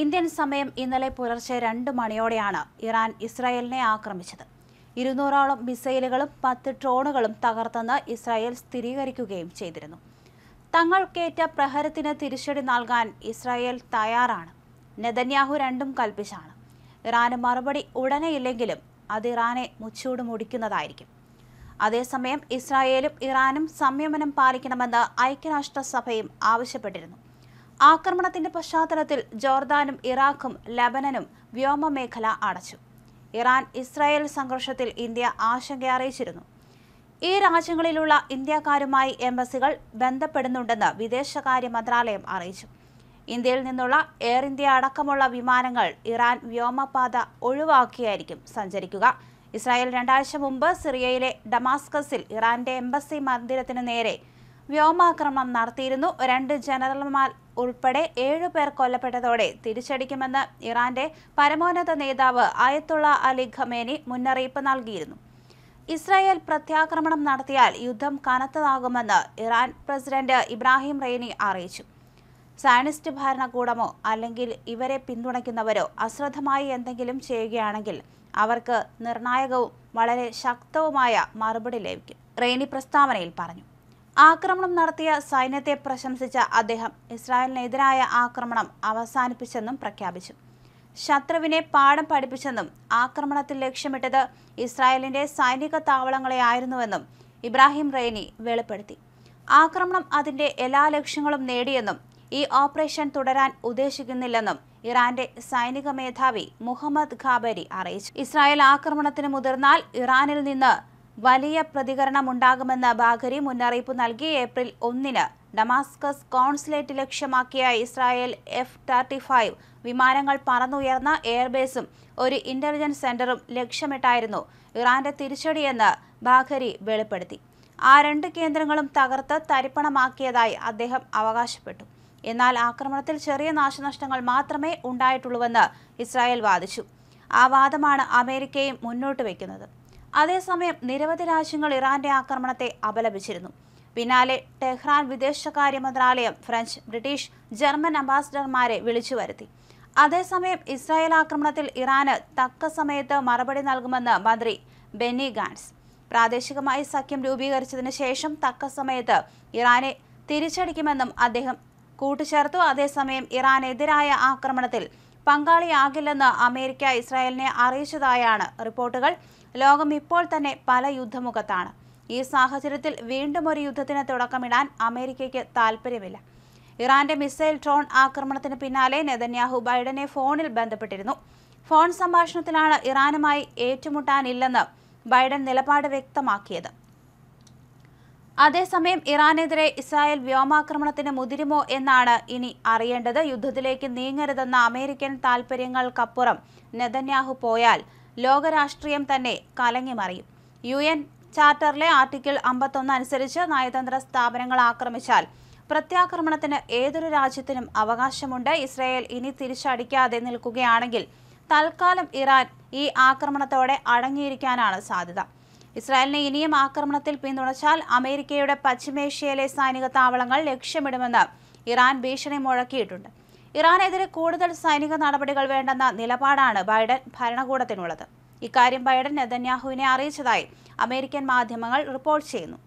Indian സമയം ഇന്നലെ പുലർച്ചെ രണ്ട് മണിയോടെയാണ് ഇറാൻ ഇസ്രായേലിനെ ആക്രമിച്ചത് ഇരുന്നൂറോളം മിസൈലുകളും പത്ത് ഡ്രോണുകളും തകർത്തെന്ന് ഇസ്രായേൽ സ്ഥിരീകരിക്കുകയും ചെയ്തിരുന്നു തങ്ങൾക്കേറ്റ പ്രഹരത്തിന് തിരിച്ചടി നൽകാൻ ഇസ്രായേൽ തയ്യാറാണ് നെതന്യാഹു രണ്ടും കൽപ്പിച്ചാണ് ഇറാന് മറുപടി ഉടനെ ഇല്ലെങ്കിലും അത് ഇറാനെ മുച്ചൂട് മുടിക്കുന്നതായിരിക്കും അതേസമയം ഇസ്രായേലും ഇറാനും സംയമനം പാലിക്കണമെന്ന് ഐക്യരാഷ്ട്രസഭയും ആവശ്യപ്പെട്ടിരുന്നു ആക്രമണത്തിന്റെ പശ്ചാത്തലത്തിൽ ജോർദാനും ഇറാഖും ലബനനും വ്യോമമേഖല അടച്ചു ഇറാൻ ഇസ്രായേൽ സംഘർഷത്തിൽ ഇന്ത്യ ആശങ്ക അറിയിച്ചിരുന്നു ഈ രാജ്യങ്ങളിലുള്ള ഇന്ത്യക്കാരുമായി എംബസികൾ ബന്ധപ്പെടുന്നുണ്ടെന്ന് വിദേശകാര്യ മന്ത്രാലയം അറിയിച്ചു ഇന്ത്യയിൽ നിന്നുള്ള എയർ ഇന്ത്യ അടക്കമുള്ള വിമാനങ്ങൾ ഇറാൻ വ്യോമപാത ഒഴിവാക്കിയായിരിക്കും സഞ്ചരിക്കുക ഇസ്രായേൽ രണ്ടാഴ്ച മുമ്പ് സിറിയയിലെ ഡമാസ്കസിൽ ഇറാന്റെ എംബസി മന്ദിരത്തിന് നേരെ വ്യോമാക്രമണം നടത്തിയിരുന്നു രണ്ട് ജനറൽമാർ ഉൾപ്പെടെ ഏഴുപേർ കൊല്ലപ്പെട്ടതോടെ തിരിച്ചടിക്കുമെന്ന് ഇറാന്റെ പരമോന്നത നേതാവ് അയത്തുള്ള അലി ഖമേനി മുന്നറിയിപ്പ് നൽകിയിരുന്നു ഇസ്രായേൽ പ്രത്യാക്രമണം നടത്തിയാൽ യുദ്ധം കനത്തതാകുമെന്ന് ഇറാൻ പ്രസിഡന്റ് ഇബ്രാഹിം റെയ്നി അറിയിച്ചു സയനിസ്റ്റ് ഭരണകൂടമോ അല്ലെങ്കിൽ ഇവരെ പിന്തുണയ്ക്കുന്നവരോ അശ്രദ്ധമായി എന്തെങ്കിലും ചെയ്യുകയാണെങ്കിൽ അവർക്ക് നിർണായകവും വളരെ ശക്തവുമായ മറുപടി ലഭിക്കും റെയ്നി പ്രസ്താവനയിൽ പറഞ്ഞു ആക്രമണം നടത്തിയ സൈന്യത്തെ പ്രശംസിച്ച അദ്ദേഹം ഇസ്രായേലിനെതിരായ ആക്രമണം അവസാനിപ്പിച്ചെന്നും പ്രഖ്യാപിച്ചു ശത്രുവിനെ പാഠം പഠിപ്പിച്ചെന്നും ആക്രമണത്തിൽ ലക്ഷ്യമിട്ടത് ഇസ്രായേലിന്റെ സൈനിക താവളങ്ങളെ ആയിരുന്നുവെന്നും ഇബ്രാഹിം റെയ്നി വെളിപ്പെടുത്തി ആക്രമണം അതിന്റെ എല്ലാ ലക്ഷ്യങ്ങളും നേടിയെന്നും ഈ ഓപ്പറേഷൻ തുടരാൻ ഉദ്ദേശിക്കുന്നില്ലെന്നും ഇറാന്റെ സൈനിക മേധാവി മുഹമ്മദ് ഖാബരി അറിയിച്ചു ഇസ്രായേൽ ആക്രമണത്തിന് മുതിർന്നാൽ ഇറാനിൽ നിന്ന് വലിയ ഉണ്ടാകുമെന്ന് ബാഖരി മുന്നറിയിപ്പ് നൽകി ഏപ്രിൽ ഒന്നിന് ഡമാസ്കസ് കോൺസുലേറ്റ് ലക്ഷ്യമാക്കിയ ഇസ്രായേൽ എഫ് തേർട്ടി ഫൈവ് വിമാനങ്ങൾ പറന്നുയർന്ന എയർബേസും ഒരു ഇന്റലിജൻസ് സെന്ററും ലക്ഷ്യമിട്ടായിരുന്നു ഇറാന്റെ തിരിച്ചടിയെന്ന് ബാഖരി വെളിപ്പെടുത്തി ആ രണ്ട് കേന്ദ്രങ്ങളും തകർത്ത് തരിപ്പണമാക്കിയതായി അദ്ദേഹം അവകാശപ്പെട്ടു എന്നാൽ ആക്രമണത്തിൽ ചെറിയ നാശനഷ്ടങ്ങൾ മാത്രമേ ഉണ്ടായിട്ടുള്ളൂവെന്ന് ഇസ്രായേൽ വാദിച്ചു ആ വാദമാണ് അമേരിക്കയും മുന്നോട്ട് വയ്ക്കുന്നത് അതേസമയം നിരവധി രാജ്യങ്ങൾ ഇറാന്റെ ആക്രമണത്തെ അപലപിച്ചിരുന്നു പിന്നാലെ ടെഹ്റാൻ വിദേശകാര്യ മന്ത്രാലയം ഫ്രഞ്ച് ബ്രിട്ടീഷ് ജർമ്മൻ അംബാസിഡർമാരെ വിളിച്ചു വരുത്തി അതേസമയം ഇസ്രായേൽ ആക്രമണത്തിൽ ഇറാന് തക്ക സമയത്ത് മറുപടി നൽകുമെന്ന് മന്ത്രി ബെന്നി ഗാൻസ് പ്രാദേശികമായി സഖ്യം രൂപീകരിച്ചതിന് ശേഷം തക്ക സമയത്ത് ഇറാനെ തിരിച്ചടിക്കുമെന്നും അദ്ദേഹം കൂട്ടിച്ചേർത്തു അതേസമയം ഇറാനെതിരായ ആക്രമണത്തിൽ പങ്കാളിയാകില്ലെന്ന് അമേരിക്ക ഇസ്രായേലിനെ അറിയിച്ചതായാണ് റിപ്പോർട്ടുകൾ ലോകം ഇപ്പോൾ തന്നെ പല യുദ്ധമുഖത്താണ് ഈ സാഹചര്യത്തിൽ വീണ്ടും ഒരു യുദ്ധത്തിന് തുടക്കമിടാൻ അമേരിക്കയ്ക്ക് താൽപ്പര്യമില്ല ഇറാന്റെ മിസൈൽ ഡ്രോൺ ആക്രമണത്തിന് പിന്നാലെ നെതന്യാഹു ബൈഡനെ ഫോണിൽ ബന്ധപ്പെട്ടിരുന്നു ഫോൺ സംഭാഷണത്തിലാണ് ഇറാനുമായി ഏറ്റുമുട്ടാനില്ലെന്ന് ബൈഡൻ നിലപാട് വ്യക്തമാക്കിയത് അതേസമയം ഇറാനെതിരെ ഇസ്രായേൽ വ്യോമാക്രമണത്തിന് മുതിരുമോ എന്നാണ് ഇനി അറിയേണ്ടത് യുദ്ധത്തിലേക്ക് നീങ്ങരുതെന്ന അമേരിക്കൻ താൽപര്യങ്ങൾക്കപ്പുറം നെതന്യാഹു പോയാൽ ലോകരാഷ്ട്രീയം തന്നെ കലങ്ങിമറിയും യു എൻ ചാർട്ടറിലെ ആർട്ടിക്കിൾ അമ്പത്തൊന്ന് അനുസരിച്ച് നയതന്ത്ര സ്ഥാപനങ്ങൾ ആക്രമിച്ചാൽ പ്രത്യാക്രമണത്തിന് ഏതൊരു രാജ്യത്തിനും അവകാശമുണ്ട് ഇസ്രായേൽ ഇനി തിരിച്ചടിക്കാതെ നിൽക്കുകയാണെങ്കിൽ തൽക്കാലം ഇറാൻ ഈ ആക്രമണത്തോടെ അടങ്ങിയിരിക്കാനാണ് സാധ്യത ഇസ്രായേലിനെ ഇനിയും ആക്രമണത്തിൽ പിന്തുണച്ചാൽ അമേരിക്കയുടെ പശ്ചിമേഷ്യയിലെ സൈനിക താവളങ്ങൾ ലക്ഷ്യമിടുമെന്ന് ഇറാൻ ഭീഷണി മുഴക്കിയിട്ടുണ്ട് ഇറാനെതിരെ കൂടുതൽ സൈനിക നടപടികൾ വേണ്ടെന്ന നിലപാടാണ് ബൈഡൻ ഭരണകൂടത്തിനുള്ളത് ഇക്കാര്യം ബൈഡൻ നെതന്യാഹുവിനെ അറിയിച്ചതായി അമേരിക്കൻ മാധ്യമങ്ങൾ റിപ്പോർട്ട് ചെയ്യുന്നു